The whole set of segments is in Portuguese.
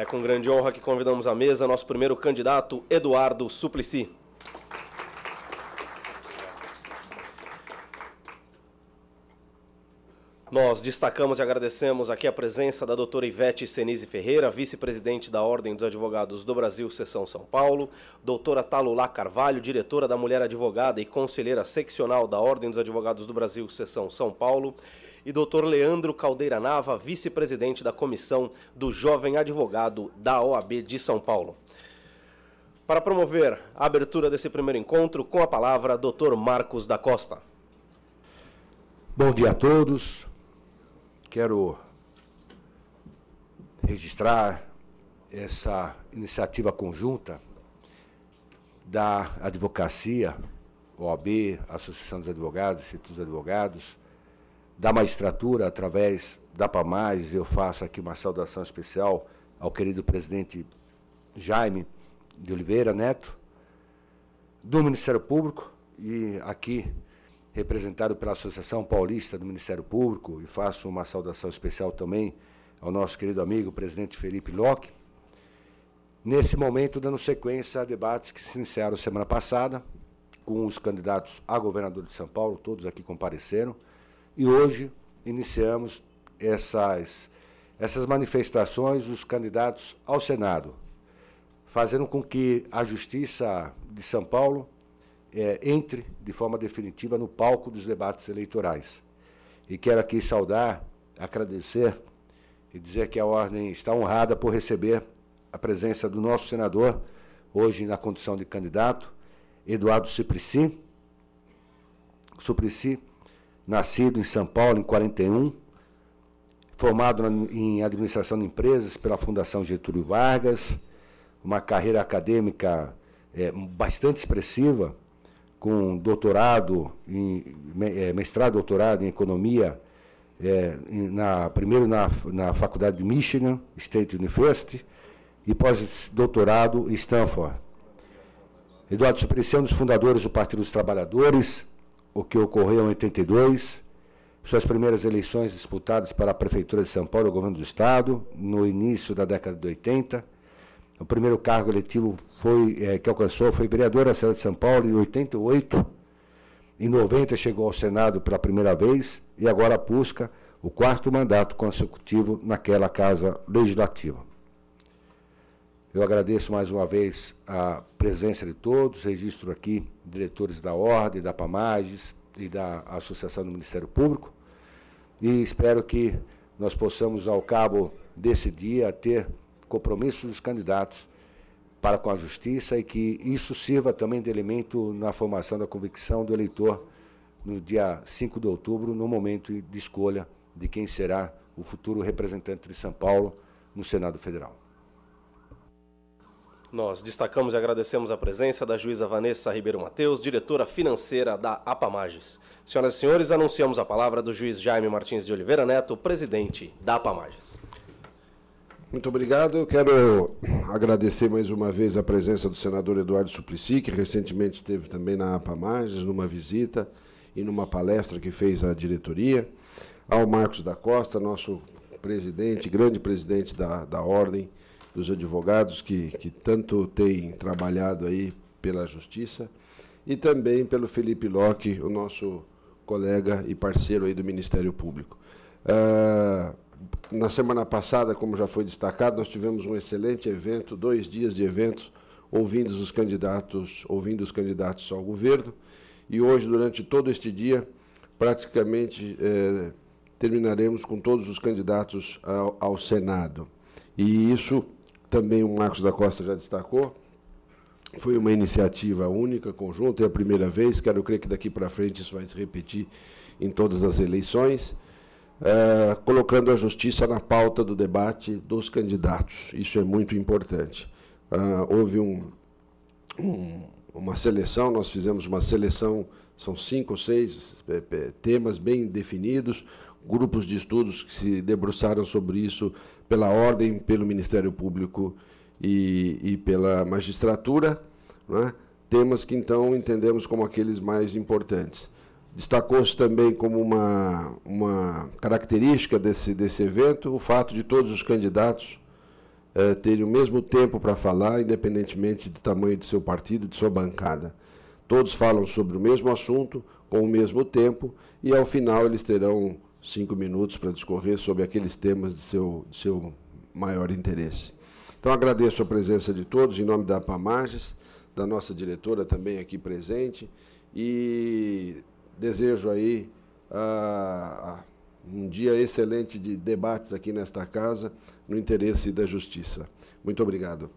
É com grande honra que convidamos à mesa nosso primeiro candidato, Eduardo Suplicy. Nós destacamos e agradecemos aqui a presença da doutora Ivete Senise Ferreira, vice-presidente da Ordem dos Advogados do Brasil, Seção São Paulo, doutora Talulá Carvalho, diretora da Mulher Advogada e conselheira seccional da Ordem dos Advogados do Brasil, Seção São Paulo, e doutor Leandro Caldeira Nava, vice-presidente da Comissão do Jovem Advogado da OAB de São Paulo. Para promover a abertura desse primeiro encontro, com a palavra, doutor Marcos da Costa. Bom dia a todos. Quero registrar essa iniciativa conjunta da advocacia, OAB, Associação dos Advogados, Instituto dos Advogados, da magistratura, através da PAMAGES, eu faço aqui uma saudação especial ao querido presidente Jaime de Oliveira Neto, do Ministério Público e aqui representado pela Associação Paulista do Ministério Público, e faço uma saudação especial também ao nosso querido amigo, presidente Felipe Locke, nesse momento dando sequência a debates que se iniciaram semana passada, com os candidatos a governador de São Paulo, todos aqui compareceram, e hoje iniciamos essas, essas manifestações dos candidatos ao Senado, fazendo com que a Justiça de São Paulo é, entre de forma definitiva no palco dos debates eleitorais. E quero aqui saudar, agradecer e dizer que a Ordem está honrada por receber a presença do nosso senador, hoje na condição de candidato, Eduardo Suplicy. Suplicy nascido em São Paulo em 41, formado em administração de empresas pela Fundação Getúlio Vargas, uma carreira acadêmica é, bastante expressiva, com doutorado, em, é, mestrado, doutorado em economia, é, na, primeiro na, na Faculdade de Michigan, State University, e pós-doutorado em Stanford. Eduardo Suplicy é um dos fundadores do Partido dos Trabalhadores, o que ocorreu em 82, suas primeiras eleições disputadas para a Prefeitura de São Paulo e o governo do Estado, no início da década de 80. O primeiro cargo eletivo foi, é, que alcançou foi vereador da cidade de São Paulo em 88. Em 90 chegou ao Senado pela primeira vez e agora busca o quarto mandato consecutivo naquela Casa Legislativa. Eu agradeço mais uma vez a presença de todos, registro aqui diretores da Ordem, da PAMAGES e da Associação do Ministério Público, e espero que nós possamos, ao cabo desse dia, ter compromisso dos candidatos para com a justiça e que isso sirva também de elemento na formação da convicção do eleitor no dia 5 de outubro, no momento de escolha de quem será o futuro representante de São Paulo no Senado Federal. Nós destacamos e agradecemos a presença da juíza Vanessa Ribeiro Mateus, diretora financeira da APAMAGES. Senhoras e senhores, anunciamos a palavra do juiz Jaime Martins de Oliveira Neto, presidente da APAMAGES. Muito obrigado. Eu quero agradecer mais uma vez a presença do senador Eduardo Suplicy, que recentemente esteve também na APAMAGES, numa visita e numa palestra que fez a diretoria. Ao Marcos da Costa, nosso presidente, grande presidente da, da Ordem, dos advogados que, que tanto têm trabalhado aí pela justiça, e também pelo Felipe Locke, o nosso colega e parceiro aí do Ministério Público. Uh, na semana passada, como já foi destacado, nós tivemos um excelente evento, dois dias de eventos, ouvindo os candidatos, ouvindo os candidatos ao governo. E hoje, durante todo este dia, praticamente eh, terminaremos com todos os candidatos ao, ao Senado. E isso também o Marcos da Costa já destacou, foi uma iniciativa única, conjunta, é a primeira vez, quero crer que daqui para frente isso vai se repetir em todas as eleições, ah, colocando a justiça na pauta do debate dos candidatos. Isso é muito importante. Ah, houve um, um, uma seleção, nós fizemos uma seleção, são cinco ou seis eh, eh, temas bem definidos, grupos de estudos que se debruçaram sobre isso pela ordem, pelo Ministério Público e, e pela magistratura, né? temas que então entendemos como aqueles mais importantes. Destacou-se também como uma, uma característica desse, desse evento o fato de todos os candidatos eh, terem o mesmo tempo para falar, independentemente do tamanho de seu partido, de sua bancada. Todos falam sobre o mesmo assunto, com o mesmo tempo, e ao final eles terão cinco minutos para discorrer sobre aqueles temas de seu, seu maior interesse. Então agradeço a presença de todos em nome da Pamages, da nossa diretora também aqui presente e desejo aí uh, um dia excelente de debates aqui nesta casa no interesse da justiça. Muito obrigado.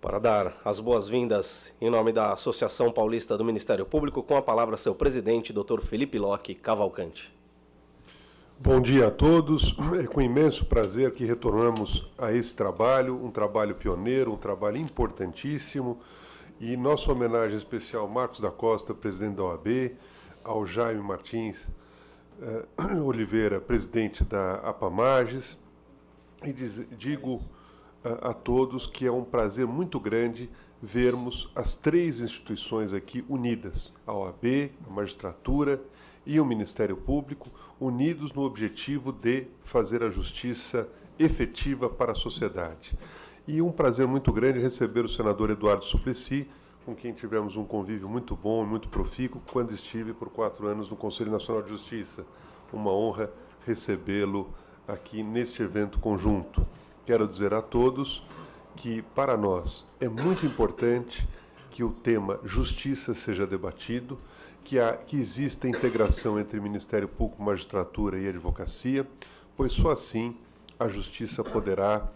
Para dar as boas-vindas, em nome da Associação Paulista do Ministério Público, com a palavra seu presidente, Dr. Felipe Locke Cavalcante. Bom dia a todos. É com imenso prazer que retornamos a esse trabalho, um trabalho pioneiro, um trabalho importantíssimo. E nossa homenagem especial Marcos da Costa, presidente da OAB, ao Jaime Martins eh, Oliveira, presidente da APAMAGES, e diz, digo a, todos que é um prazer muito grande vermos as três instituições aqui unidas, a OAB, a magistratura e o Ministério Público, unidos no objetivo de fazer a justiça efetiva para a sociedade. E um prazer muito grande receber o senador Eduardo Suplicy, com quem tivemos um convívio muito bom e muito profícuo quando estive por quatro anos no Conselho Nacional de Justiça. Uma honra recebê-lo aqui neste evento conjunto. Quero dizer a todos que, para nós, é muito importante que o tema justiça seja debatido, que, há, que exista integração entre Ministério Público, Magistratura e Advocacia, pois só assim a justiça poderá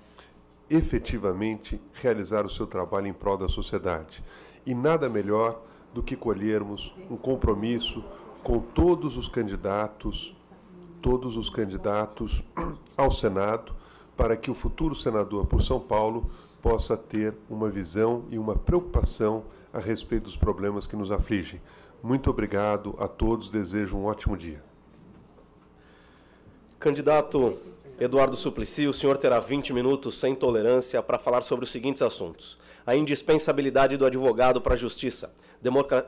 efetivamente realizar o seu trabalho em prol da sociedade. E nada melhor do que colhermos um compromisso com todos os candidatos, todos os candidatos ao Senado para que o futuro senador por São Paulo possa ter uma visão e uma preocupação a respeito dos problemas que nos afligem. Muito obrigado a todos, desejo um ótimo dia. Candidato Eduardo Suplicy, o senhor terá 20 minutos sem tolerância para falar sobre os seguintes assuntos: a indispensabilidade do advogado para a justiça,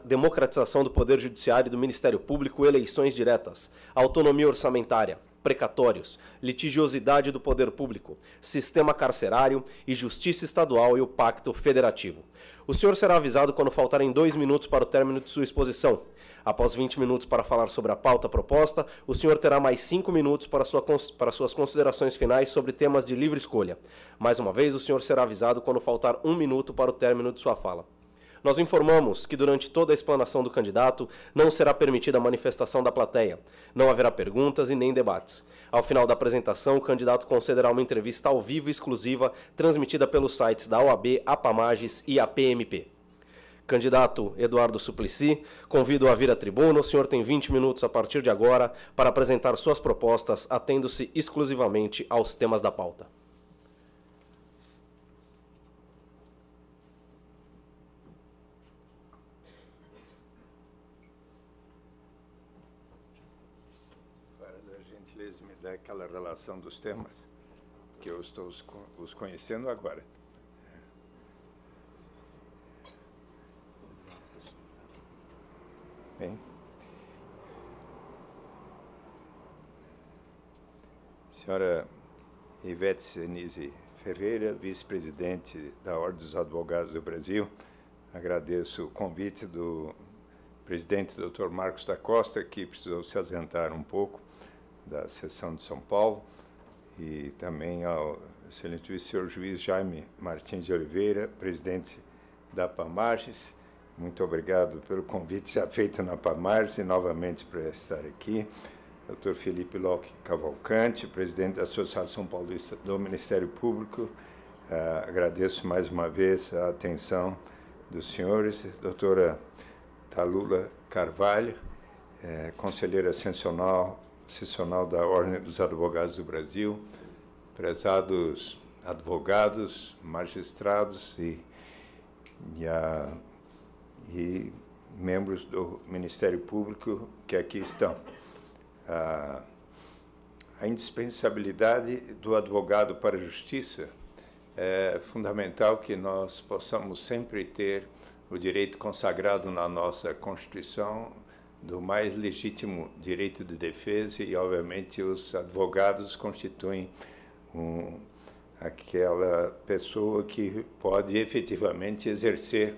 democratização do poder judiciário e do Ministério Público, eleições diretas, autonomia orçamentária, precatórios, litigiosidade do poder público, sistema carcerário e justiça estadual e o pacto federativo. O senhor será avisado quando faltarem dois minutos para o término de sua exposição. Após 20 minutos para falar sobre a pauta proposta, o senhor terá mais 5 minutos para, sua, para, suas considerações finais sobre temas de livre escolha. Mais uma vez, o senhor será avisado quando faltar um minuto para o término de sua fala. Nós informamos que durante toda a explanação do candidato não será permitida a manifestação da plateia. Não haverá perguntas e nem debates. Ao final da apresentação, o candidato concederá uma entrevista ao vivo exclusiva transmitida pelos sites da OAB, Apamages e APMP. Candidato Eduardo Suplicy, convido a vir à tribuna. O senhor tem 20 minutos a partir de agora para apresentar suas propostas, atendo-se exclusivamente aos temas da pauta. aquela relação dos temas que eu estou os conhecendo agora. Bem. Senhora Ivete Senise Ferreira, vice-presidente da Ordem dos Advogados do Brasil, agradeço o convite do presidente Dr. Marcos da Costa, que precisou se ausentar um pouco da Seção de São Paulo, e também ao excelentíssimo senhor juiz Jaime Martins de Oliveira, presidente da Pamarges. Muito obrigado pelo convite já feito na Pamarges e novamente para estar aqui. Dr. Felipe Locke Cavalcante, presidente da Associação Paulista do Ministério Público. Uh, agradeço mais uma vez a atenção dos senhores. Doutora Talula Carvalho, eh, conselheira ascensional seccional da Ordem dos Advogados do Brasil, prezados advogados, magistrados e, e, a, e membros do Ministério Público que aqui estão. A, a indispensabilidade do advogado para a justiça é fundamental que nós possamos sempre ter o direito consagrado na nossa Constituição do mais legítimo direito de defesa e, obviamente, os advogados constituem um, aquela pessoa que pode efetivamente exercer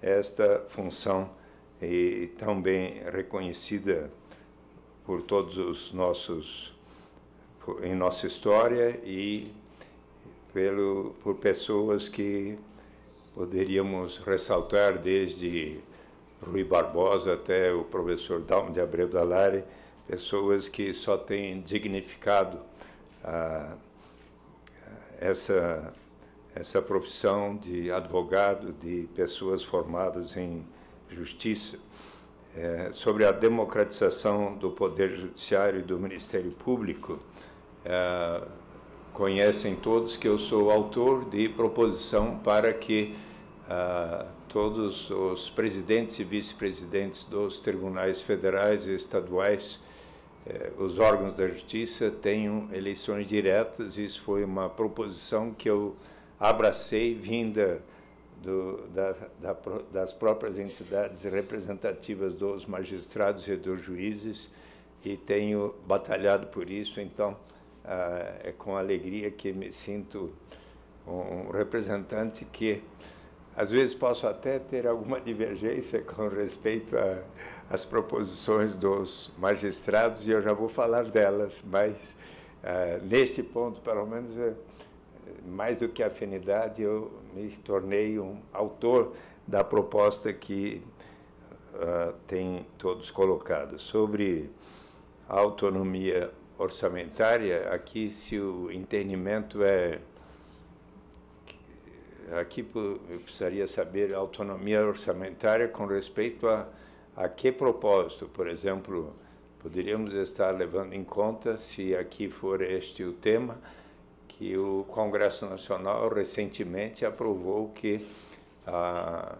esta função e tão bem reconhecida por todos os nossos em nossa história e pelo por pessoas que poderíamos ressaltar desde Rui Barbosa até o professor Dalmo de Abreu Dalari, pessoas que só têm dignificado ah, essa, essa profissão de advogado, de pessoas formadas em justiça. É, sobre a democratização do Poder Judiciário e do Ministério Público, é, conhecem todos que eu sou autor de proposição para que. Ah, todos os presidentes e vice-presidentes dos tribunais federais e estaduais, eh, os órgãos da justiça, tenham eleições diretas. Isso foi uma proposição que eu abracei, vinda do, da, da, das próprias entidades representativas dos magistrados e dos juízes, e tenho batalhado por isso. Então, ah, é com alegria que me sinto um representante que às vezes posso até ter alguma divergência com respeito às proposições dos magistrados, e eu já vou falar delas, mas uh, neste ponto, pelo menos, uh, mais do que afinidade, eu me tornei um autor da proposta que uh, tem todos colocado. Sobre a autonomia orçamentária, aqui se o entendimento é aqui eu precisaria saber a autonomia orçamentária com respeito a, a que propósito, por exemplo, poderíamos estar levando em conta, se aqui for este o tema, que o Congresso Nacional recentemente aprovou que a,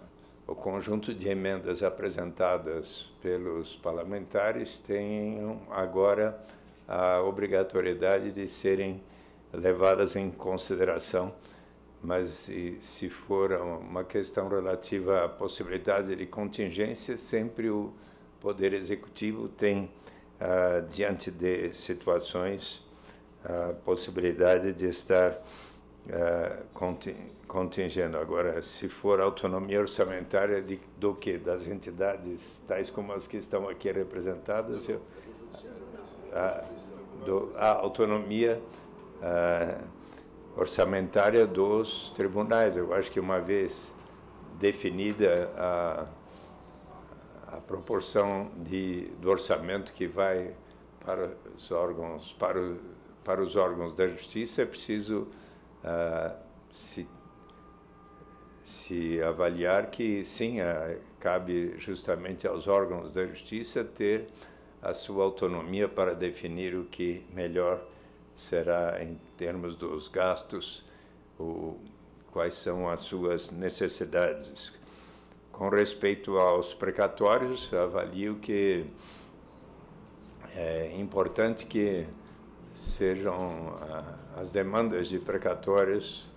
o conjunto de emendas apresentadas pelos parlamentares tenham agora a obrigatoriedade de serem levadas em consideração mas se, se for uma questão relativa à possibilidade de contingência, sempre o Poder Executivo tem, ah, diante de situações, a possibilidade de estar ah, contingendo. Agora, se for autonomia orçamentária de, do que? Das entidades tais como as que estão aqui representadas? Eu, a, do, ah, a autonomia. Ah, orçamentária dos tribunais. Eu acho que uma vez definida a, a proporção de, do orçamento que vai para os órgãos, para, o, para os órgãos da justiça, é preciso uh, se, se avaliar que sim, uh, cabe justamente aos órgãos da justiça ter a sua autonomia para definir o que melhor será em termos dos gastos, o, quais são as suas necessidades. Com respeito aos precatórios, avalio que é importante que sejam ah, as demandas de precatórios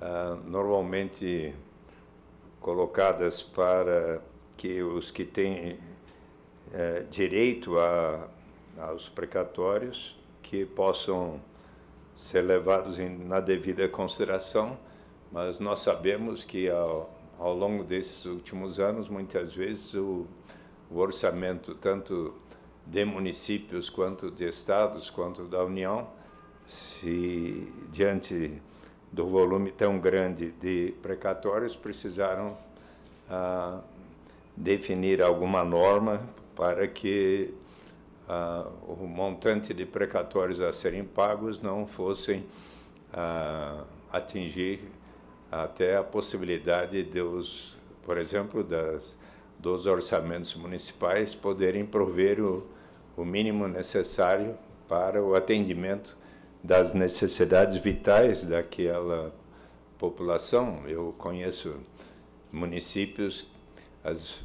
ah, normalmente colocadas para que os que têm eh, direito a, aos precatórios que possam ser levados em, na devida consideração, mas nós sabemos que ao, ao longo desses últimos anos, muitas vezes o, o orçamento, tanto de municípios quanto de estados, quanto da União, se diante do volume tão grande de precatórios, precisaram ah, definir alguma norma para que o montante de precatórios a serem pagos não fossem atingir até a possibilidade dos, por exemplo, das, dos orçamentos municipais poderem prover o, o mínimo necessário para o atendimento das necessidades vitais daquela população. Eu conheço municípios, as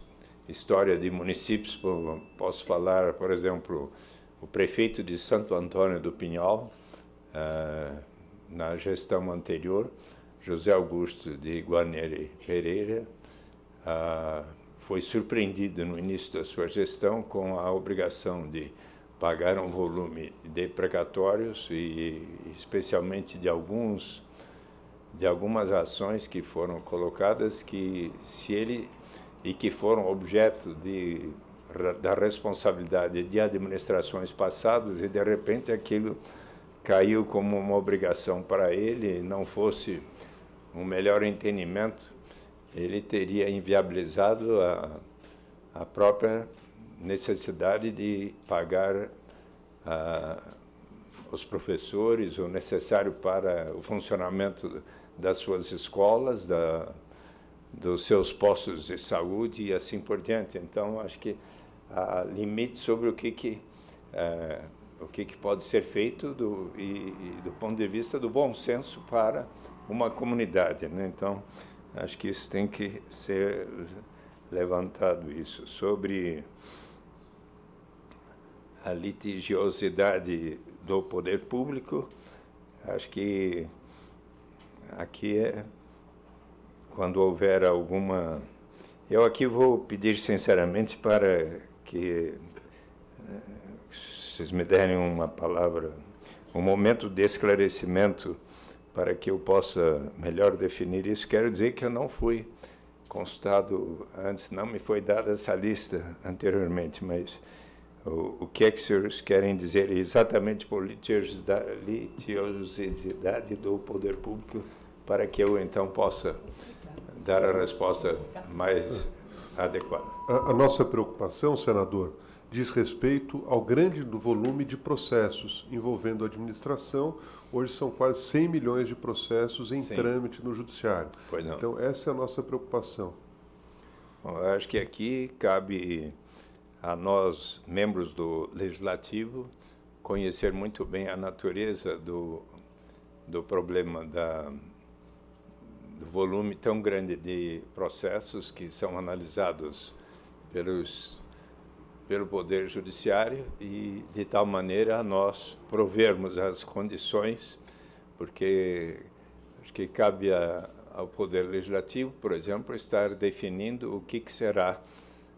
história de municípios, posso falar, por exemplo, o prefeito de Santo Antônio do Pinhal, eh, na gestão anterior, José Augusto de Guarneri Pereira, ah, foi surpreendido no início da sua gestão com a obrigação de pagar um volume de precatórios e especialmente de alguns de algumas ações que foram colocadas que se ele e que foram objeto de, da responsabilidade de administrações passadas e de repente aquilo caiu como uma obrigação para ele, não fosse um melhor entendimento, ele teria inviabilizado a, a própria necessidade de pagar a, os professores, o necessário para o funcionamento das suas escolas, da, dos seus postos de saúde e assim por diante. Então, acho que há limites sobre o que, que, é, o que, que pode ser feito do, e, e, do ponto de vista do bom senso para uma comunidade. Né? Então, acho que isso tem que ser levantado isso sobre a litigiosidade do poder público. Acho que aqui é quando houver alguma. Eu aqui vou pedir sinceramente para que eh, vocês me derem uma palavra, um momento de esclarecimento para que eu possa melhor definir isso. Quero dizer que eu não fui consultado antes, não me foi dada essa lista anteriormente, mas o, o que é que os senhores querem dizer exatamente por litigiosidade do poder público para que eu então possa dar a resposta mais adequada. A, a nossa preocupação, senador, diz respeito ao grande volume de processos envolvendo a administração. Hoje são quase 100 milhões de processos em Sim. trâmite no judiciário. Pois não. Então essa é a nossa preocupação. Bom, eu acho que aqui cabe a nós, membros do legislativo, conhecer muito bem a natureza do, do problema da do volume tão grande de processos que são analisados pelos, pelo Poder Judiciário e de tal maneira nós provermos as condições, porque acho que cabe a, ao Poder Legislativo, por exemplo, estar definindo o que, que será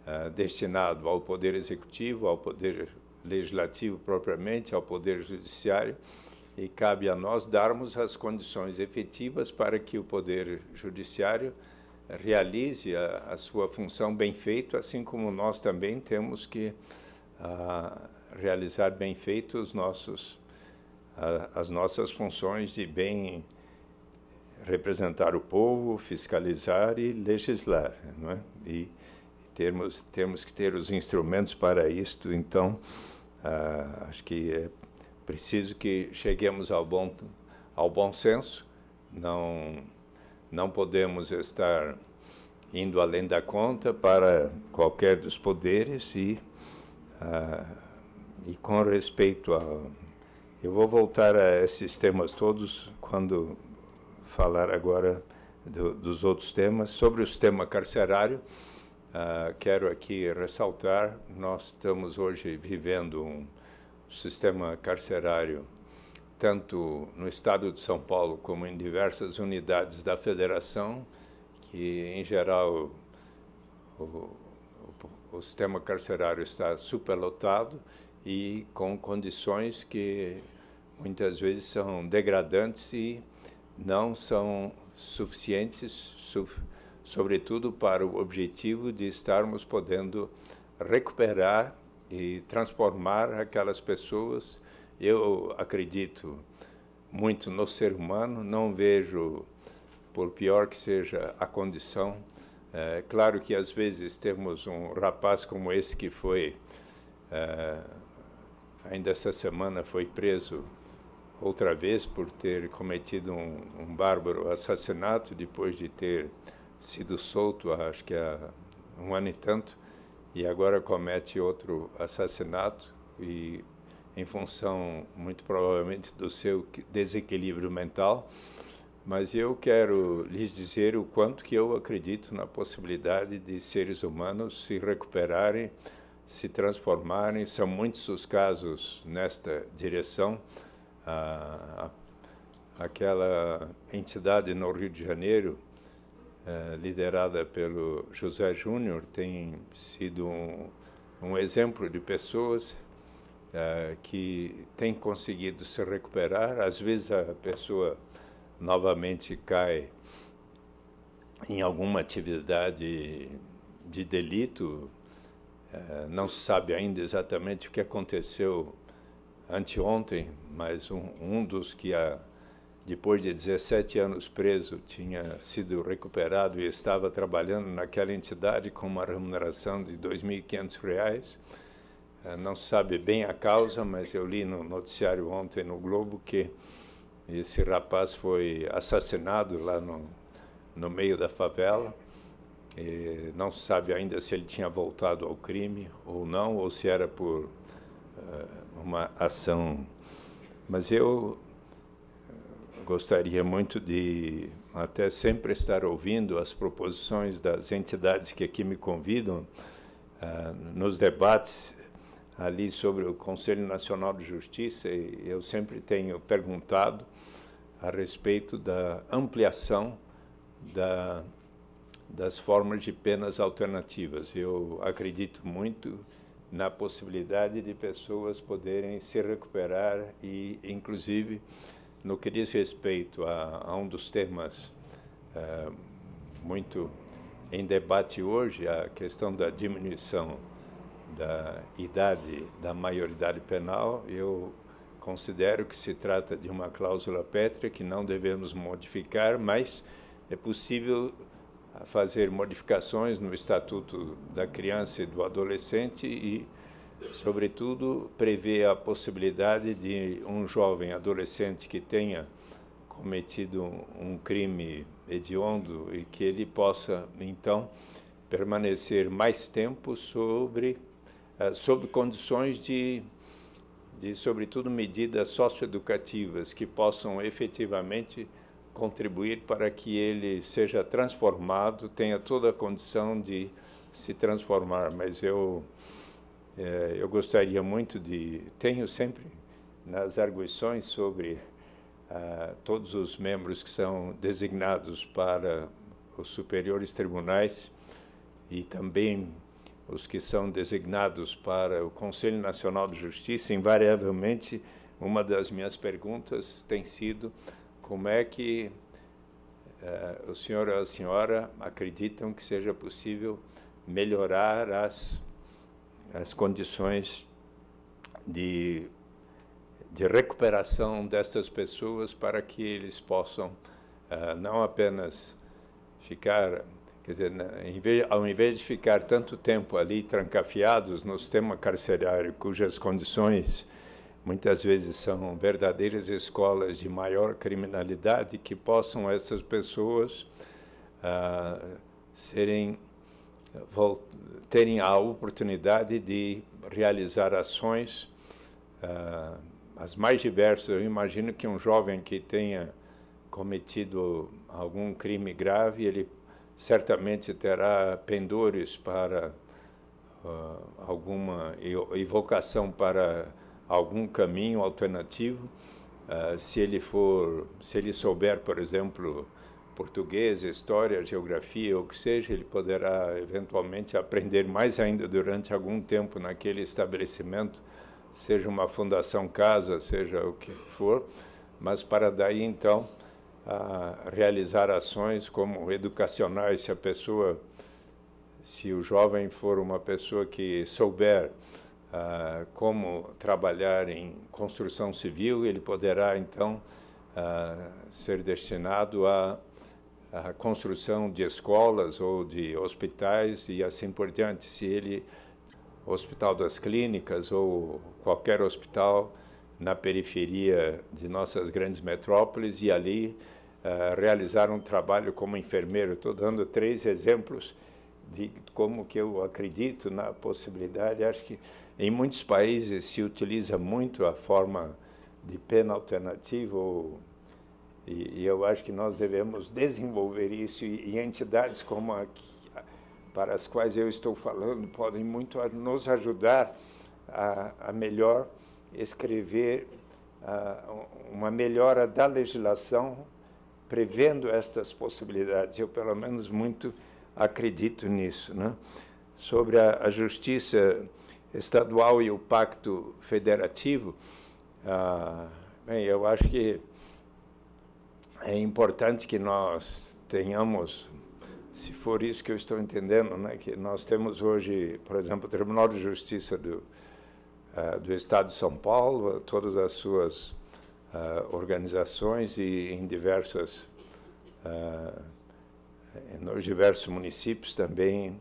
uh, destinado ao Poder Executivo, ao Poder Legislativo propriamente, ao Poder Judiciário e cabe a nós darmos as condições efetivas para que o Poder Judiciário realize a, a sua função bem feito, assim como nós também temos que ah, realizar bem feito os nossos, as nossas funções de bem representar o povo, fiscalizar e legislar, não é? E termos temos que ter os instrumentos para isto. Então, ah, acho que é preciso que cheguemos ao bom, ao bom senso, não, não podemos estar indo além da conta para qualquer dos poderes e, ah, e com respeito a. Eu vou voltar a esses temas todos quando falar agora do, dos outros temas. Sobre o sistema carcerário, ah, quero aqui ressaltar: nós estamos hoje vivendo um sistema carcerário, tanto no estado de São Paulo como em diversas unidades da federação, que em geral o, o, o sistema carcerário está superlotado e com condições que muitas vezes são degradantes e não são suficientes, sobretudo para o objetivo de estarmos podendo recuperar e transformar aquelas pessoas. Eu acredito muito no ser humano, não vejo, por pior que seja a condição, é claro que às vezes temos um rapaz como esse que foi, é, ainda esta semana foi preso outra vez por ter cometido um, um bárbaro assassinato, depois de ter sido solto, acho que há um ano e tanto e agora comete outro assassinato e em função muito provavelmente do seu desequilíbrio mental, mas eu quero lhes dizer o quanto que eu acredito na possibilidade de seres humanos se recuperarem, se transformarem. São muitos os casos nesta direção. Ah, aquela entidade no Rio de Janeiro eh, liderada pelo José Júnior, tem sido um, um exemplo de pessoas eh, que têm conseguido se recuperar. Às vezes a pessoa novamente cai em alguma atividade de delito, eh, não se sabe ainda exatamente o que aconteceu anteontem, mas um, um dos que a depois de 17 anos preso, tinha sido recuperado e estava trabalhando naquela entidade com uma remuneração de R$ 2.500. Eh, não se sabe bem a causa, mas eu li no noticiário ontem no Globo que esse rapaz foi assassinado lá no, no meio da favela. E não se sabe ainda se ele tinha voltado ao crime ou não, ou se era por uh, uma ação. Mas eu gostaria muito de até sempre estar ouvindo as proposições das entidades que aqui me convidam uh, nos debates ali sobre o Conselho Nacional de Justiça. E eu sempre tenho perguntado a respeito da ampliação da, das formas de penas alternativas. Eu acredito muito na possibilidade de pessoas poderem se recuperar e, inclusive, no que diz respeito a, a um dos temas é, muito em debate hoje, a questão da diminuição da idade da maioridade penal, eu considero que se trata de uma cláusula pétrea que não devemos modificar, mas é possível fazer modificações no Estatuto da Criança e do Adolescente e sobretudo, prevê a possibilidade de um jovem adolescente que tenha cometido um crime hediondo e que ele possa, então, permanecer mais tempo sobre, eh, sob condições de, de, sobretudo, medidas socioeducativas que possam efetivamente contribuir para que ele seja transformado, tenha toda a condição de se transformar. Mas eu eh, eu gostaria muito de. Tenho sempre nas arguições sobre ah, todos os membros que são designados para os superiores tribunais e também os que são designados para o Conselho Nacional de Justiça, invariavelmente, uma das minhas perguntas tem sido como é que eh, o senhor ou a senhora acreditam que seja possível melhorar as as condições de, de recuperação destas pessoas para que eles possam uh, não apenas ficar, quer dizer, em vez, ao invés de ficar tanto tempo ali trancafiados no sistema carcerário, cujas condições muitas vezes são verdadeiras escolas de maior criminalidade, que possam essas pessoas uh, serem terem a oportunidade de realizar ações uh, as mais diversas. Eu imagino que um jovem que tenha cometido algum crime grave, ele certamente terá pendores para uh, alguma evocação para algum caminho alternativo. Uh, se ele for, se ele souber, por exemplo, português, história, geografia, o que seja, ele poderá eventualmente aprender mais ainda durante algum tempo naquele estabelecimento, seja uma fundação casa, seja o que for, mas para daí então realizar ações como educacionais, se a pessoa, se o jovem for uma pessoa que souber ah, como trabalhar em construção civil, ele poderá então ah, ser destinado a a construção de escolas ou de hospitais e assim por diante. Se ele, Hospital das Clínicas ou qualquer hospital na periferia de nossas grandes metrópoles e ali uh, realizar um trabalho como enfermeiro. Estou dando três exemplos de como que eu acredito na possibilidade. Acho que em muitos países se utiliza muito a forma de pena alternativa ou e, e, eu acho que nós devemos desenvolver isso e, e entidades como a, para as quais eu estou falando podem muito nos ajudar a, a melhor escrever a, uma melhora da legislação prevendo estas possibilidades. Eu pelo menos muito acredito nisso, né? Sobre a, a justiça estadual e o pacto federativo, ah, bem, eu acho que é importante que nós tenhamos, se for isso que eu estou entendendo, né, que nós temos hoje, por exemplo, o Tribunal de Justiça do, uh, do Estado de São Paulo, todas as suas uh, organizações e em diversas uh, nos diversos municípios também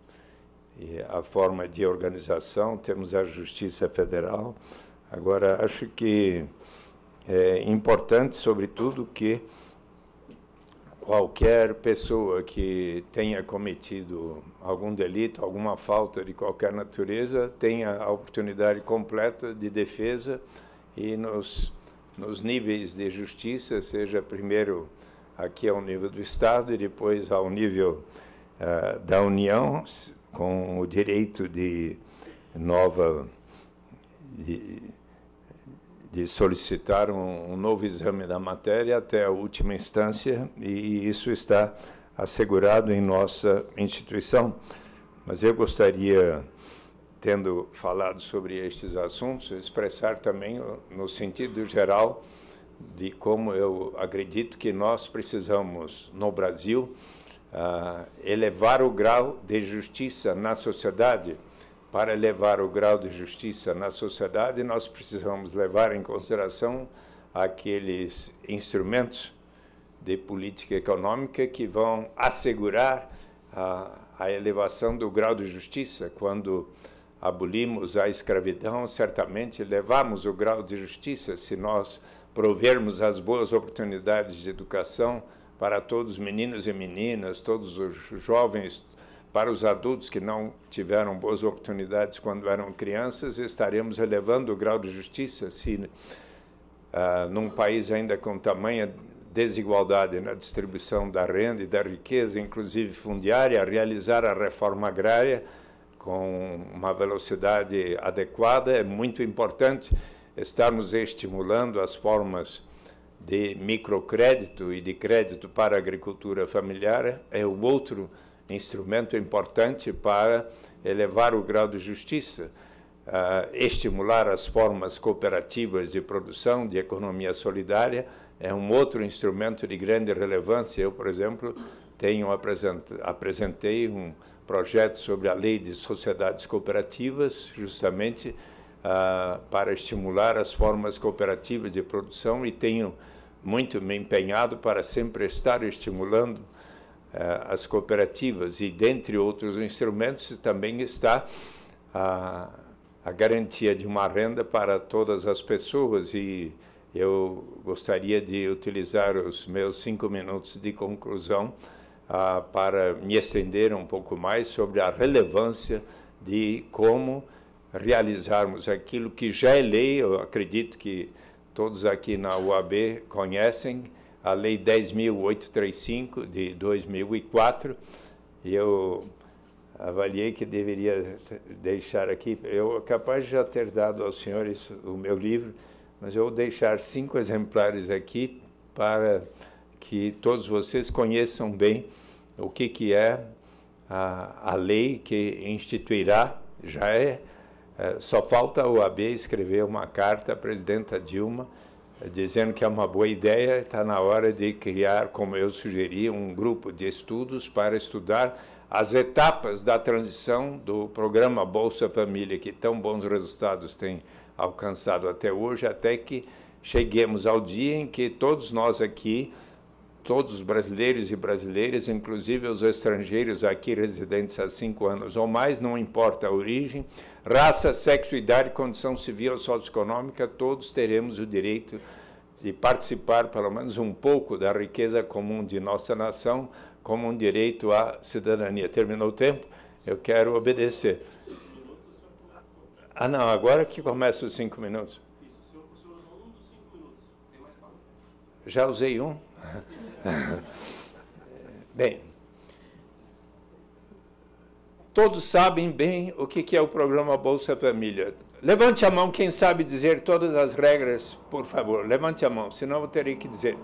a forma de organização, temos a Justiça Federal. Agora, acho que é importante, sobretudo, que qualquer pessoa que tenha cometido algum delito, alguma falta de qualquer natureza, tenha a oportunidade completa de defesa e nos, nos níveis de justiça, seja primeiro aqui ao nível do Estado e depois ao nível uh, da União, com o direito de nova. De, de solicitar um, um, novo exame da matéria até a última instância, e isso está assegurado em nossa instituição. Mas eu gostaria, tendo falado sobre estes assuntos, expressar também, no sentido geral, de como eu acredito que nós precisamos, no Brasil, uh, elevar o grau de justiça na sociedade para elevar o grau de justiça na sociedade, nós precisamos levar em consideração aqueles instrumentos de política econômica que vão assegurar a, a elevação do grau de justiça. Quando abolimos a escravidão, certamente levamos o grau de justiça se nós provermos as boas oportunidades de educação para todos os meninos e meninas, todos os jovens, para os adultos que não tiveram boas oportunidades quando eram crianças, estaremos elevando o grau de justiça se, uh, num país ainda com tamanha desigualdade na distribuição da renda e da riqueza, inclusive fundiária, realizar a reforma agrária com uma velocidade adequada é muito importante. Estarmos estimulando as formas de microcrédito e de crédito para a agricultura familiar é o outro instrumento importante para elevar o grau de justiça, ah, estimular as formas cooperativas de produção, de economia solidária, é um outro instrumento de grande relevância. Eu, por exemplo, tenho apresentei um projeto sobre a lei de sociedades cooperativas, justamente ah, para estimular as formas cooperativas de produção e tenho muito me empenhado para sempre estar estimulando eh, as cooperativas e, dentre outros instrumentos, também está a, a garantia de uma renda para todas as pessoas e eu gostaria de utilizar os meus cinco minutos de conclusão ah, para me estender um pouco mais sobre a relevância de como realizarmos aquilo que já é lei, eu acredito que todos aqui na UAB conhecem, a Lei 10.835 de 2004, e eu avaliei que deveria deixar aqui, eu capaz de já ter dado aos senhores o meu livro, mas eu vou deixar cinco exemplares aqui para que todos vocês conheçam bem o que, que é a, a lei que instituirá, já é, é só falta o AB escrever uma carta à presidenta Dilma, dizendo que é uma boa ideia, está na hora de criar, como eu sugeri, um grupo de estudos para estudar as etapas da transição do programa Bolsa Família, que tão bons resultados tem alcançado até hoje, até que cheguemos ao dia em que todos nós aqui todos os brasileiros e brasileiras, inclusive os estrangeiros aqui residentes há cinco anos ou mais, não importa a origem, raça, sexo, idade, condição civil ou socioeconômica, todos teremos o direito de participar, pelo menos um pouco, da riqueza comum de nossa nação, como um direito à cidadania. Terminou o tempo? Eu quero obedecer. Ah, não, agora que começa os cinco minutos. Já usei um. bem, todos sabem bem o que é o programa Bolsa Família. Levante a mão quem sabe dizer todas as regras, por favor. Levante a mão, senão eu terei que dizer.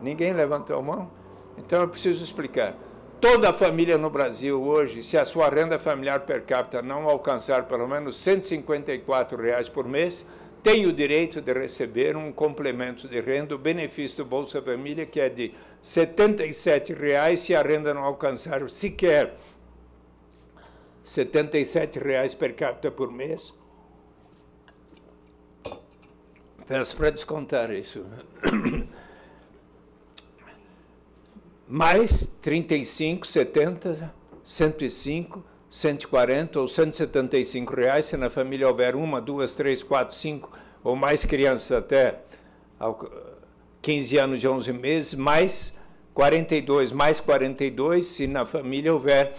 Ninguém levantou a mão? Então eu preciso explicar. Toda a família no Brasil hoje, se a sua renda familiar per capita não alcançar pelo menos R$ 154 reais por mês, tem o direito de receber um complemento de renda, o benefício do Bolsa Família, que é de R$ 77,00 se a renda não alcançar sequer R$ 77,00 per capita por mês. Peço para descontar isso. Mais 35, 70, 105, 140 ou 175 reais se na família houver uma, duas, três, quatro, cinco ou mais crianças até 15 anos e 11 meses, mais 42, mais 42 se na família houver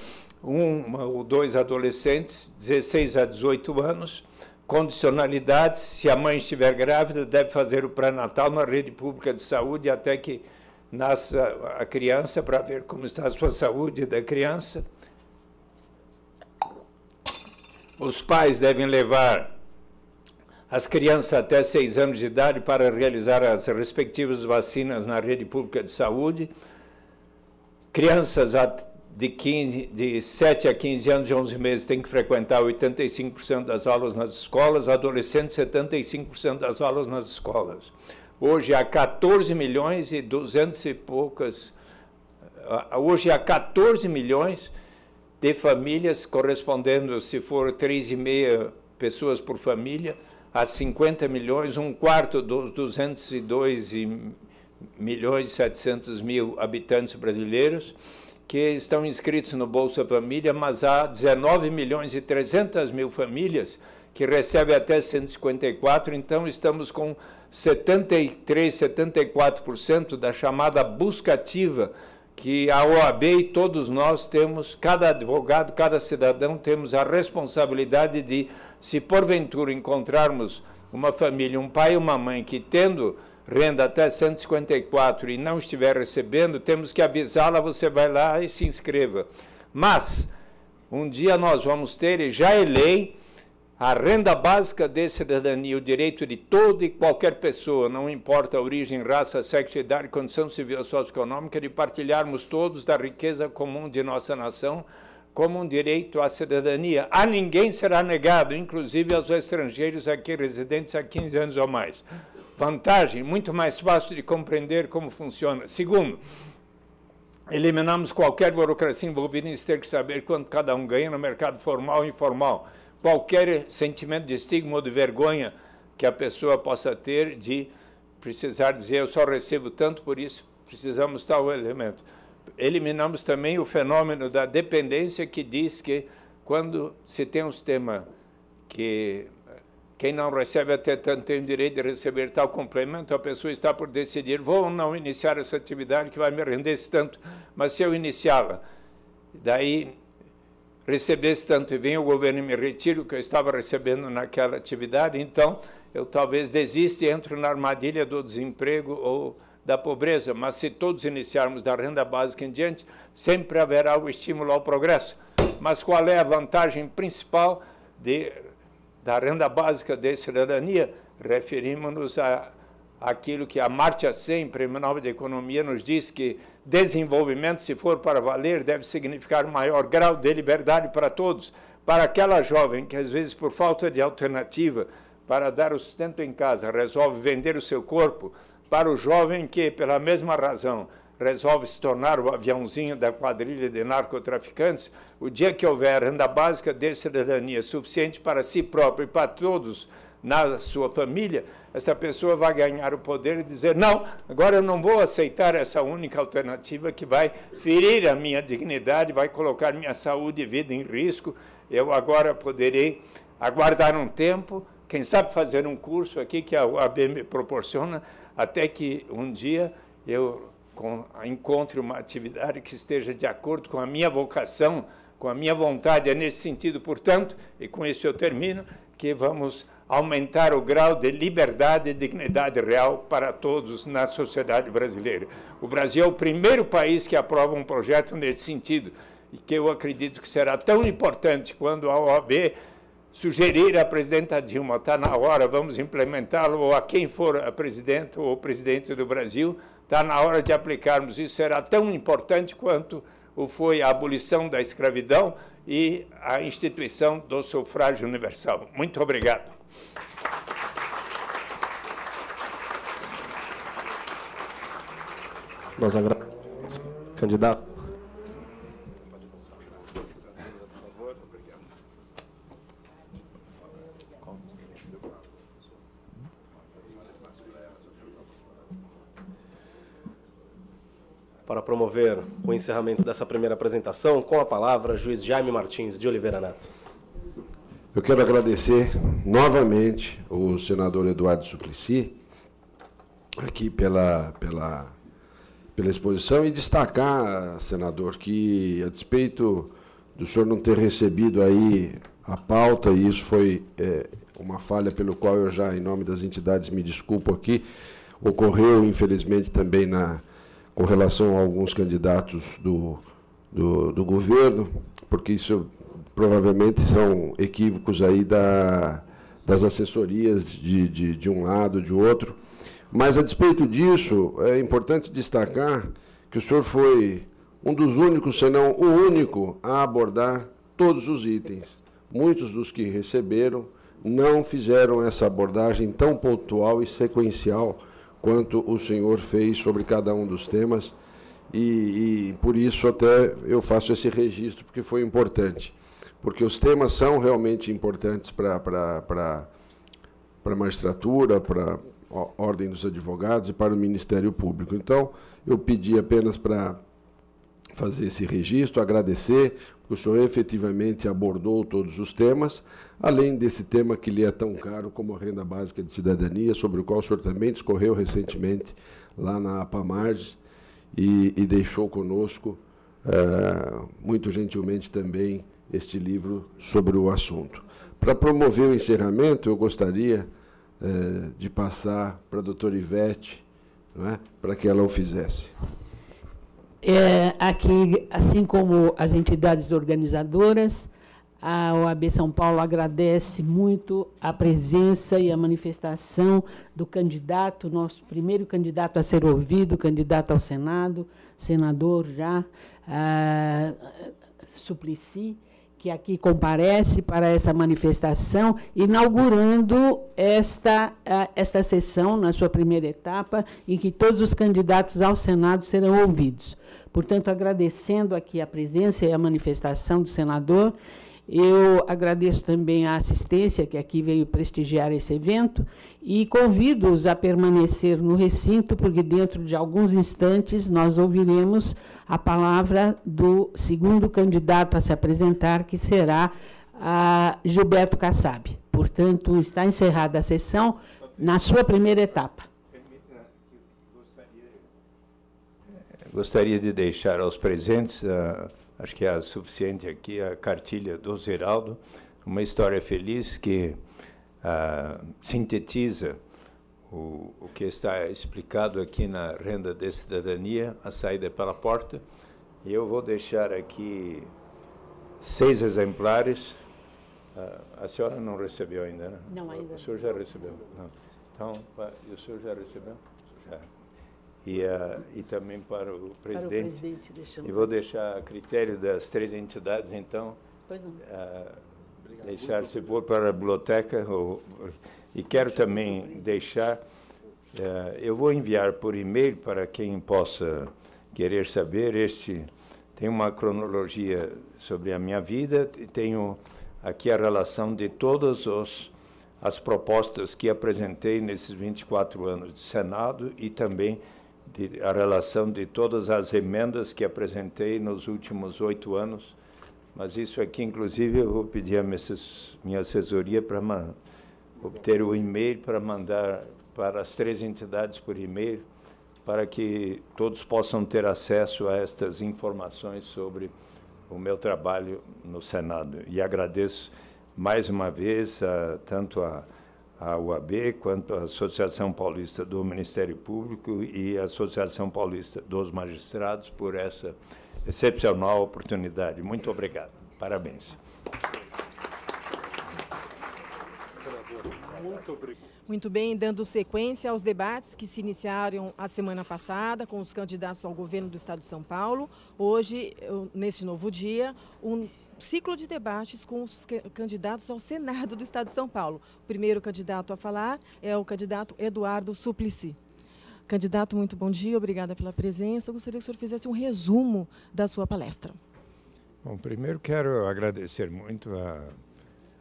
uma ou dois adolescentes, 16 a 18 anos. Condicionalidades, se a mãe estiver grávida, deve fazer o pré-natal na rede pública de saúde até que nasça a criança para ver como está a sua saúde da criança os pais devem levar as crianças até 6 anos de idade para realizar as respectivas vacinas na rede pública de saúde. Crianças de, 15, de 7 a 15 anos e 11 meses têm que frequentar 85% das aulas nas escolas, adolescentes 75% das aulas nas escolas. Hoje há 14 milhões e 200 e poucas. Ah, hoje há 14 milhões de famílias, correspondendo, se for 3,5 pessoas por família, a 50 milhões, um quarto dos 202 milhões e 700 mil habitantes brasileiros que estão inscritos no Bolsa Família, mas há 19 milhões e 300 mil famílias que recebem até 154, então estamos com 73, 74% da chamada busca ativa, que a OAB e todos nós temos, cada advogado, cada cidadão, temos a responsabilidade de, se porventura encontrarmos uma família, um pai e uma mãe que tendo renda até 154 e não estiver recebendo, temos que avisá-la, você vai lá e se inscreva. Mas um dia nós vamos ter, e já é lei, a renda básica de cidadania, o direito de toda e qualquer pessoa, não importa a origem, raça, sexo, idade, condição civil ou socioeconômica, de partilharmos todos da riqueza comum de nossa nação como um direito à cidadania. A ninguém será negado, inclusive aos estrangeiros aqui residentes há 15 anos ou mais. Vantagem, muito mais fácil de compreender como funciona. Segundo, eliminamos qualquer burocracia envolvida em ter que saber quanto cada um ganha no mercado formal e informal qualquer sentimento de estigma ou de vergonha que a pessoa possa ter de precisar dizer eu só recebo tanto por isso, precisamos tal elemento. Eliminamos também o fenômeno da dependência que diz que quando se tem um sistema que quem não recebe até tanto tem o direito de receber tal complemento, a pessoa está por decidir, vou ou não iniciar essa atividade que vai me render esse tanto, mas se eu iniciá-la, daí recebesse tanto e bem, o governo me retira o que eu estava recebendo naquela atividade, então eu talvez desista e entro na armadilha do desemprego ou da pobreza. Mas se todos iniciarmos da renda básica em diante, sempre haverá o estímulo ao progresso. Mas qual é a vantagem principal de, da renda básica de cidadania? Referimos-nos a aquilo que a Marte Sen, Prêmio Nobel de Economia, nos diz que desenvolvimento, se for para valer, deve significar maior grau de liberdade para todos. Para aquela jovem que, às vezes, por falta de alternativa para dar o sustento em casa, resolve vender o seu corpo, para o jovem que, pela mesma razão, resolve se tornar o aviãozinho da quadrilha de narcotraficantes, o dia que houver renda básica de cidadania suficiente para si próprio e para todos na sua família, essa pessoa vai ganhar o poder e dizer: não, agora eu não vou aceitar essa única alternativa que vai ferir a minha dignidade, vai colocar minha saúde e vida em risco. Eu agora poderei aguardar um tempo, quem sabe fazer um curso aqui que a UAB me proporciona, até que um dia eu encontre uma atividade que esteja de acordo com a minha vocação, com a minha vontade. É nesse sentido, portanto, e com isso eu termino, que vamos aumentar o grau de liberdade e dignidade real para todos na sociedade brasileira. O Brasil é o primeiro país que aprova um projeto nesse sentido e que eu acredito que será tão importante quando a OAB sugerir à presidenta Dilma, está na hora, vamos implementá-lo, ou a quem for a presidente ou presidente do Brasil, está na hora de aplicarmos. Isso será tão importante quanto o foi a abolição da escravidão e a instituição do sufrágio universal. Muito obrigado. Nós agradecemos, candidato. Para promover o encerramento dessa primeira apresentação, com a palavra, juiz Jaime Martins de Oliveira Neto. Eu quero agradecer novamente o senador Eduardo Suplicy aqui pela, pela, pela exposição e destacar, senador, que a despeito do senhor não ter recebido aí a pauta, e isso foi é, uma falha pelo qual eu já, em nome das entidades, me desculpo aqui, ocorreu, infelizmente, também na, com relação a alguns candidatos do, do, do governo, porque isso provavelmente são equívocos aí da, das assessorias de, de, de um lado, de outro. Mas, a despeito disso, é importante destacar que o senhor foi um dos únicos, se não o único, a abordar todos os itens. Muitos dos que receberam não fizeram essa abordagem tão pontual e sequencial quanto o senhor fez sobre cada um dos temas. E, e por isso até eu faço esse registro, porque foi importante porque os temas são realmente importantes para a magistratura, para a Ordem dos Advogados e para o Ministério Público. Então, eu pedi apenas para fazer esse registro, agradecer, porque o senhor efetivamente abordou todos os temas, além desse tema que lhe é tão caro como a renda básica de cidadania, sobre o qual o senhor também discorreu recentemente lá na APAMARGES e, e deixou conosco, eh, muito gentilmente também, este livro sobre o assunto. Para promover o encerramento, eu gostaria eh, de passar para a doutora Ivete, é? para que ela o fizesse. É, aqui, assim como as entidades organizadoras, a OAB São Paulo agradece muito a presença e a manifestação do candidato, nosso primeiro candidato a ser ouvido, candidato ao Senado, senador já, a, ah, Suplicy, que aqui comparece para essa manifestação, inaugurando esta, eh, esta sessão, na sua primeira etapa, em que todos os candidatos ao Senado serão ouvidos. Portanto, agradecendo aqui a presença e a manifestação do senador, eu agradeço também a assistência que aqui veio prestigiar esse evento e convido-os a permanecer no recinto, porque dentro de alguns instantes nós ouviremos a palavra do segundo candidato a se apresentar, que será Gilberto Kassab. Portanto, está encerrada a sessão na sua primeira etapa. Né, gostaria de deixar aos presentes, uh, acho que é suficiente aqui, a cartilha do Geraldo, uma história feliz que uh, sintetiza o, o que está explicado aqui na renda de cidadania, a saída é pela porta. E eu vou deixar aqui seis exemplares. A, ah, a senhora não recebeu ainda, né? Não, ainda. O, senhor já recebeu? Não. Então, o senhor já recebeu? Já. E, uh, e, também para o presidente. Para o presidente e vou deixar a critério das três entidades, então, uh, deixar, se for, para a biblioteca. Ou, e quero também deixar, eh, eu vou enviar por e-mail para quem possa querer saber, este tem uma cronologia sobre a minha vida, tenho aqui a relação de todas os, as propostas que apresentei nesses 24 anos de Senado e também de, a relação de todas as emendas que apresentei nos últimos oito anos. Mas isso aqui, inclusive, eu vou pedir a minha assessoria para obter o e-mail para mandar para as três entidades por e-mail, para que todos possam ter acesso a estas informações sobre o meu trabalho no Senado. E agradeço mais uma vez a, tanto a, a UAB quanto a Associação Paulista do Ministério Público e a Associação Paulista dos Magistrados por essa excepcional oportunidade. Muito obrigado. Parabéns. Muito obrigado. Muito bem, dando sequência aos debates que se iniciaram a semana passada com os candidatos ao governo do Estado de São Paulo. Hoje, neste novo dia, um ciclo de debates com os candidatos ao Senado do Estado de São Paulo. O primeiro candidato a falar é o candidato Eduardo Suplicy. Candidato, muito bom dia, obrigada pela presença. Eu gostaria que o senhor fizesse um resumo da sua palestra. Bom, primeiro quero agradecer muito a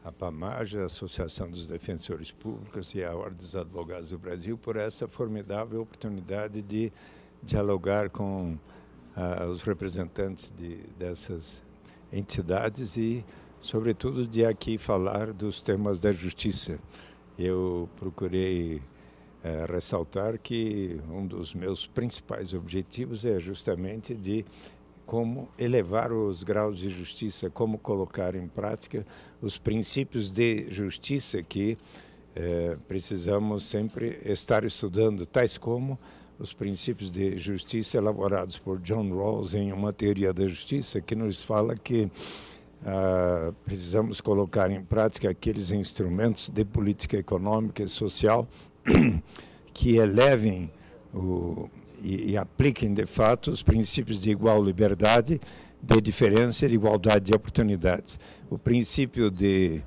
a PAMAGE, a Associação dos Defensores Públicos e a Ordem dos Advogados do Brasil por essa formidável oportunidade de dialogar com ah, os representantes de, dessas entidades e, sobretudo, de aqui falar dos temas da justiça. Eu procurei eh, ressaltar que um dos meus principais objetivos é justamente de como elevar os graus de justiça, como colocar em prática os princípios de justiça que eh, precisamos sempre estar estudando, tais como os princípios de justiça elaborados por John Rawls em uma teoria da justiça que nos fala que ah, precisamos colocar em prática aqueles instrumentos de política econômica e social que elevem o e, e apliquem de fato os princípios de igual liberdade, de diferença e de igualdade de oportunidades. O princípio de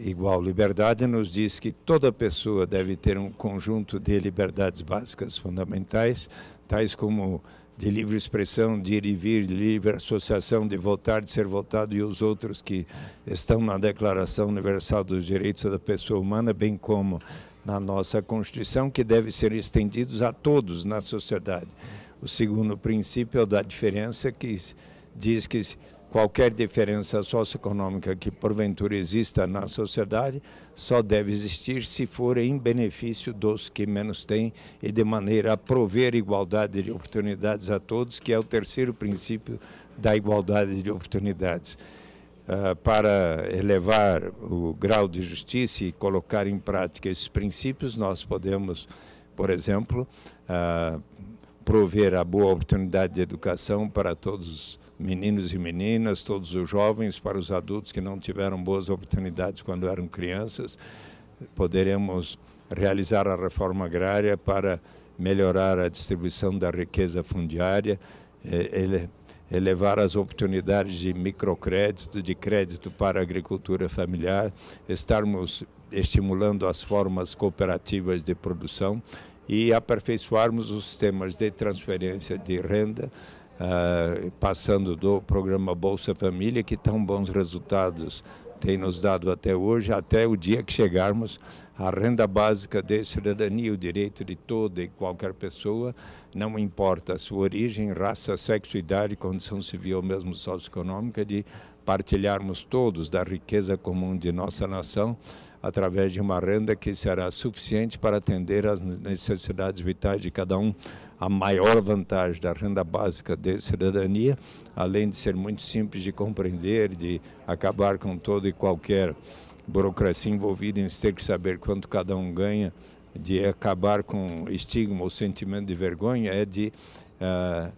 igual liberdade nos diz que toda pessoa deve ter um conjunto de liberdades básicas fundamentais, tais como de livre expressão, de ir e vir, de livre associação, de votar, de ser votado e os outros que estão na Declaração Universal dos Direitos da Pessoa Humana, bem como na nossa Constituição, que deve ser estendidos a todos na sociedade. O segundo princípio é o da diferença, que diz que qualquer diferença socioeconômica que porventura exista na sociedade só deve existir se for em benefício dos que menos têm e de maneira a prover igualdade de oportunidades a todos, que é o terceiro princípio da igualdade de oportunidades. Eh, para elevar o grau de justiça e colocar em prática esses princípios, nós podemos, por exemplo, eh, prover a boa oportunidade de educação para todos os meninos e meninas, todos os jovens, para os adultos que não tiveram boas oportunidades quando eram crianças. Poderemos realizar a reforma agrária para melhorar a distribuição da riqueza fundiária, eh, ele elevar as oportunidades de microcrédito, de crédito para a agricultura familiar, estarmos estimulando as formas cooperativas de produção e aperfeiçoarmos os sistemas de transferência de renda uh, passando do programa Bolsa Família, que tão bons resultados tem nos dado até hoje, até o dia que chegarmos à renda básica de cidadania, o direito de toda e qualquer pessoa, não importa a sua origem, raça, sexo, idade, condição civil ou mesmo socioeconômica, de partilharmos todos da riqueza comum de nossa nação através de uma renda que será suficiente para atender às necessidades vitais de cada um a maior vantagem da renda básica de cidadania, além de ser muito simples de compreender, de acabar com todo e qualquer burocracia envolvida em ter que saber quanto cada um ganha, de acabar com estigma ou sentimento de vergonha, é de uh,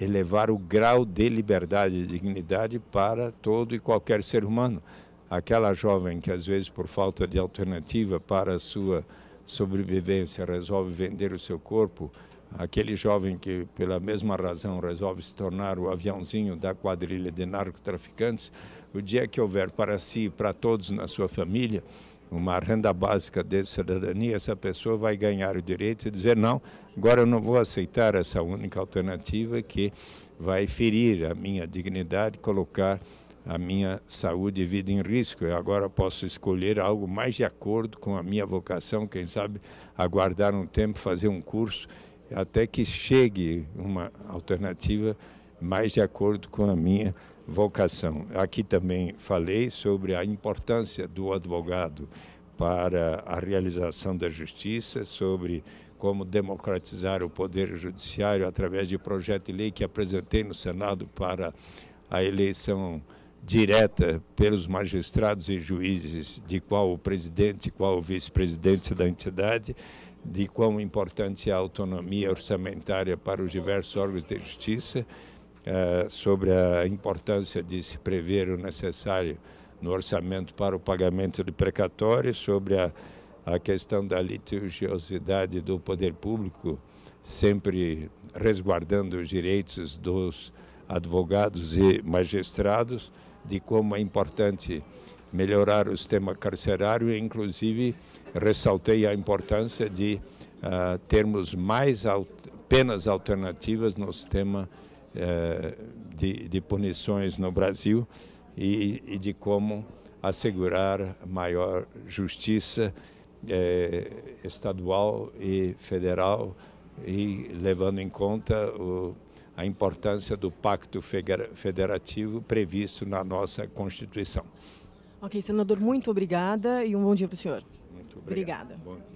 elevar o grau de liberdade e dignidade para todo e qualquer ser humano. Aquela jovem que, às vezes, por falta de alternativa para a sua sobrevivência, resolve vender o seu corpo aquele jovem que, pela mesma razão, resolve se tornar o aviãozinho da quadrilha de narcotraficantes, o dia que houver para si e para todos na sua família uma renda básica de cidadania, essa pessoa vai ganhar o direito de dizer: não, agora eu não vou aceitar essa única alternativa que vai ferir a minha dignidade, colocar a minha saúde e vida em risco. Eu agora posso escolher algo mais de acordo com a minha vocação, quem sabe aguardar um tempo, fazer um curso até que chegue uma alternativa mais de acordo com a minha vocação. Aqui também falei sobre a importância do advogado para a realização da justiça, sobre como democratizar o poder judiciário através de projeto de lei que apresentei no Senado para a eleição direta pelos magistrados e juízes de qual o presidente, qual o vice-presidente da entidade, de quão importante é a autonomia orçamentária para os diversos órgãos de justiça, eh, sobre a importância de se prever o necessário no orçamento para o pagamento de precatórios, sobre a, questão da litigiosidade do poder público, sempre resguardando os direitos dos advogados e magistrados, de como é importante melhorar o sistema carcerário e, inclusive, ressaltei a importância de uh, termos mais al penas alternativas no sistema uh, de, de, punições no Brasil e, e, de como assegurar maior justiça eh, estadual e federal e levando em conta o, a importância do pacto federativo previsto na nossa Constituição. Ok, senador, muito obrigada e um bom dia para o senhor. Muito obrigado. Obrigada.